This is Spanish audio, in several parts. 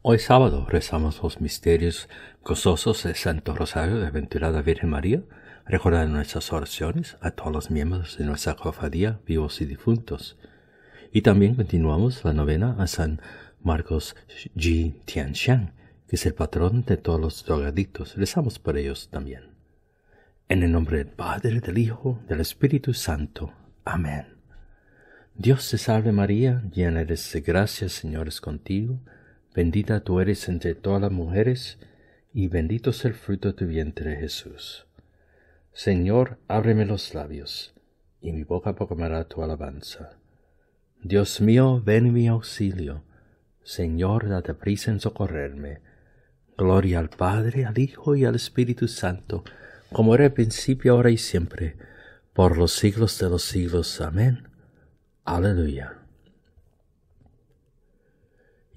Hoy sábado rezamos los misterios gozosos del Santo Rosario de Aventurada Virgen María, recordando nuestras oraciones a todos los miembros de nuestra cofradía, vivos y difuntos. Y también continuamos la novena a San Marcos G. Tianxiang, que es el patrón de todos los drogadictos. Rezamos por ellos también. En el nombre del Padre, del Hijo, del Espíritu Santo. Amén. Dios te salve María, llena eres de gracia, Señor contigo Bendita tú eres entre todas las mujeres, y bendito es el fruto de tu vientre, Jesús. Señor, ábreme los labios, y mi boca proclamará tu alabanza. Dios mío, ven mi auxilio. Señor, date prisa en socorrerme. Gloria al Padre, al Hijo y al Espíritu Santo, como era el principio, ahora y siempre, por los siglos de los siglos. Amén. Aleluya.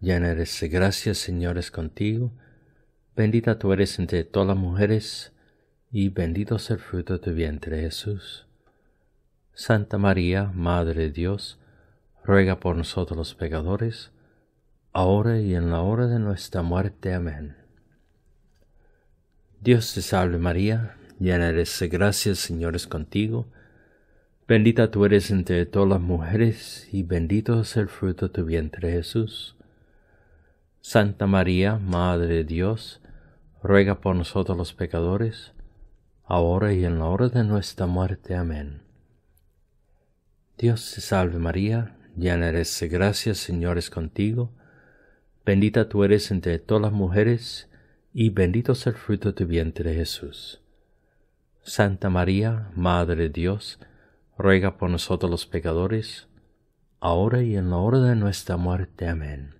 llena eres de gracia, Señor contigo, bendita tú eres entre todas las mujeres, y bendito es el fruto de tu vientre Jesús. Santa María, Madre de Dios, ruega por nosotros los pecadores, ahora y en la hora de nuestra muerte. Amén. Dios te salve María, llena eres de gracia, Señor contigo, bendita tú eres entre todas las mujeres, y bendito es el fruto de tu vientre Jesús. Santa María, Madre de Dios, ruega por nosotros los pecadores, ahora y en la hora de nuestra muerte. Amén. Dios te salve María, llena eres de gracia, Señor contigo, bendita tú eres entre todas las mujeres, y bendito es el fruto de tu vientre Jesús. Santa María, Madre de Dios, ruega por nosotros los pecadores, ahora y en la hora de nuestra muerte. Amén.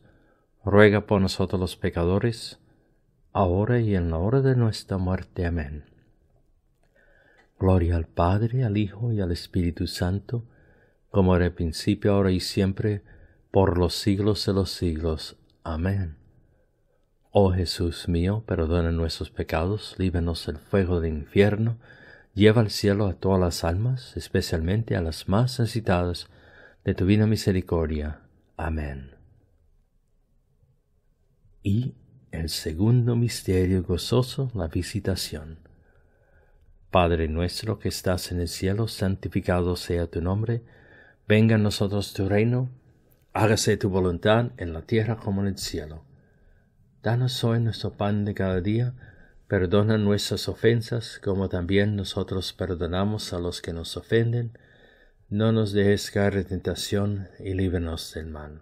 ruega por nosotros los pecadores, ahora y en la hora de nuestra muerte. Amén. Gloria al Padre, al Hijo y al Espíritu Santo, como era el principio, ahora y siempre, por los siglos de los siglos. Amén. Oh Jesús mío, perdona nuestros pecados, líbenos del fuego del infierno, lleva al cielo a todas las almas, especialmente a las más necesitadas de tu divina misericordia. Amén. Y el segundo misterio gozoso, la visitación. Padre nuestro que estás en el cielo, santificado sea tu nombre, venga a nosotros tu reino, hágase tu voluntad en la tierra como en el cielo. Danos hoy nuestro pan de cada día, perdona nuestras ofensas como también nosotros perdonamos a los que nos ofenden, no nos dejes caer en tentación y líbranos del mal.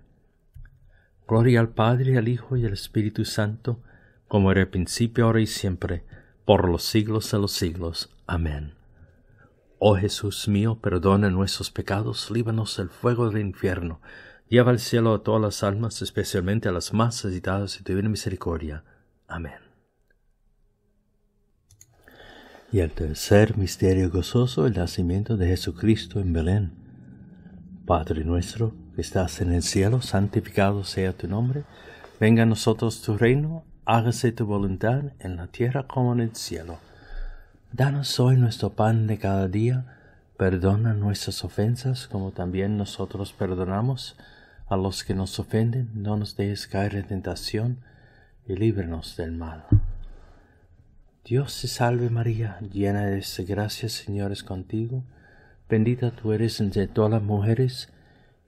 Gloria al Padre, al Hijo y al Espíritu Santo, como era el principio, ahora y siempre, por los siglos de los siglos. Amén. Oh Jesús mío, perdona nuestros pecados, líbanos del fuego del infierno, lleva al cielo a todas las almas, especialmente a las más necesitadas de tu divina misericordia. Amén. Y el tercer misterio gozoso, el nacimiento de Jesucristo en Belén. Padre nuestro, que estás en el cielo, santificado sea tu nombre, venga a nosotros tu reino, hágase tu voluntad en la tierra como en el cielo. Danos hoy nuestro pan de cada día, perdona nuestras ofensas como también nosotros perdonamos a los que nos ofenden, no nos dejes caer en tentación y líbranos del mal. Dios te salve María, llena de gracia, Señor es contigo, bendita tú eres entre todas las mujeres,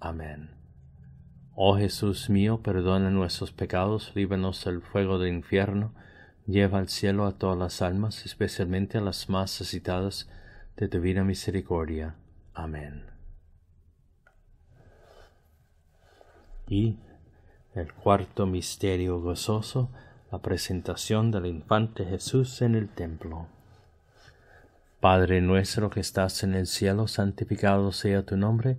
Amén. Oh Jesús mío, perdona nuestros pecados, líbanos del fuego del infierno, lleva al cielo a todas las almas, especialmente a las más necesitadas de tu vida misericordia. Amén. Y el cuarto misterio gozoso, la presentación del infante Jesús en el templo. Padre nuestro que estás en el cielo, santificado sea tu nombre,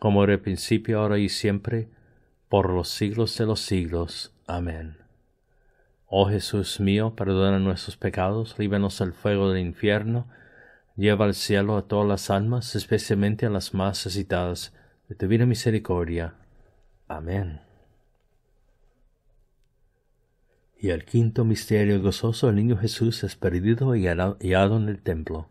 como era el principio, ahora y siempre, por los siglos de los siglos. Amén. Oh Jesús mío, perdona nuestros pecados, líbanos del fuego del infierno, lleva al cielo a todas las almas, especialmente a las más necesitadas de tu misericordia. Amén. Y el quinto misterio gozoso, el niño Jesús es perdido y hallado en el templo.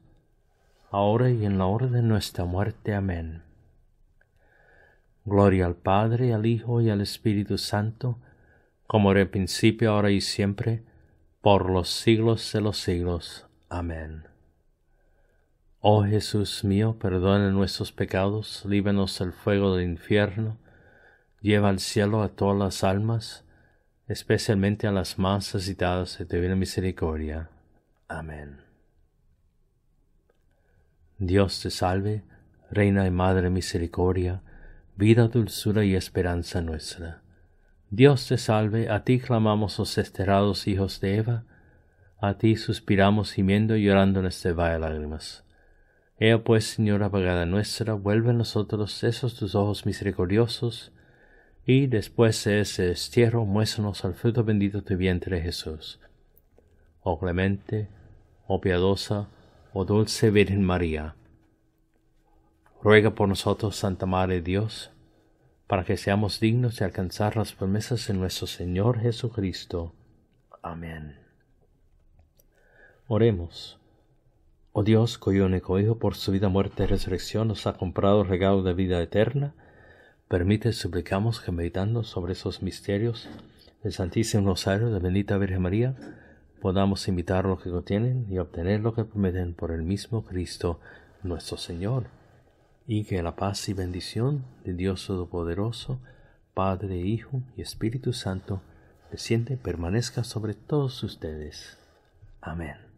ahora y en la hora de nuestra muerte. Amén. Gloria al Padre, al Hijo y al Espíritu Santo, como era el principio, ahora y siempre, por los siglos de los siglos. Amén. Oh Jesús mío, perdona nuestros pecados, líbenos del fuego del infierno, lleva al cielo a todas las almas, especialmente a las más necesitadas de tu misericordia. Amén. Dios te salve, Reina y Madre Misericordia, vida, dulzura y esperanza nuestra. Dios te salve, a ti clamamos los oh esterados hijos de Eva, a ti suspiramos gimiendo y llorando en este valle lágrimas. Ea pues, Señora pagada nuestra, vuelve a nosotros esos tus ojos misericordiosos, y después de ese destierro muéstranos al fruto bendito de tu vientre Jesús. Oh clemente, oh piadosa, oh dulce Virgen María, ruega por nosotros, Santa Madre Dios, para que seamos dignos de alcanzar las promesas de nuestro Señor Jesucristo. Amén. Oremos. Oh Dios, cuyo único Hijo por su vida, muerte y resurrección nos ha comprado regalo de vida eterna, permite, suplicamos, que meditando sobre esos misterios el Santísimo Rosario de Bendita Virgen María, podamos imitar lo que contienen y obtener lo que prometen por el mismo Cristo nuestro Señor. Y que la paz y bendición de Dios Todopoderoso, Padre, Hijo y Espíritu Santo, desciende y permanezca sobre todos ustedes. Amén.